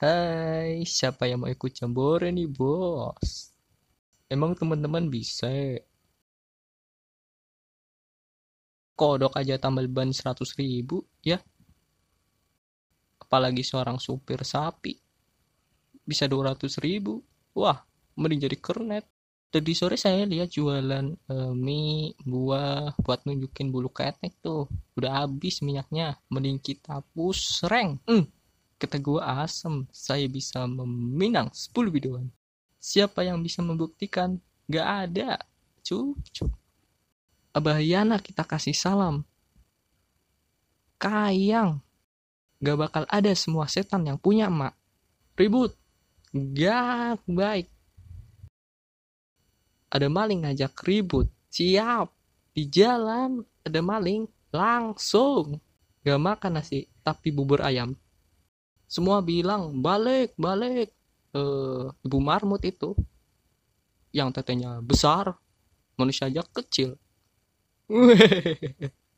Hai, siapa yang mau ikut jambore nih bos? Emang teman-teman bisa? Kodok aja tambal ban 100 ribu, ya? Apalagi seorang supir sapi. Bisa 200 ribu. Wah, mending jadi kernet. Tadi sore saya lihat jualan eh, mie, buah buat nunjukin bulu ketek tuh. Udah habis minyaknya. Mending kita push hmm. rank. Kata gue asem, saya bisa meminang 10 biduan. Siapa yang bisa membuktikan? Gak ada. Cucu. Abah Yana kita kasih salam. Kayang. Gak bakal ada semua setan yang punya emak. Ribut. Gak baik. Ada maling ngajak ribut. Siap. Di jalan ada maling langsung. Gak makan nasi, tapi bubur ayam semua bilang balik balik e, ibu marmut itu yang tetenya besar manusia aja kecil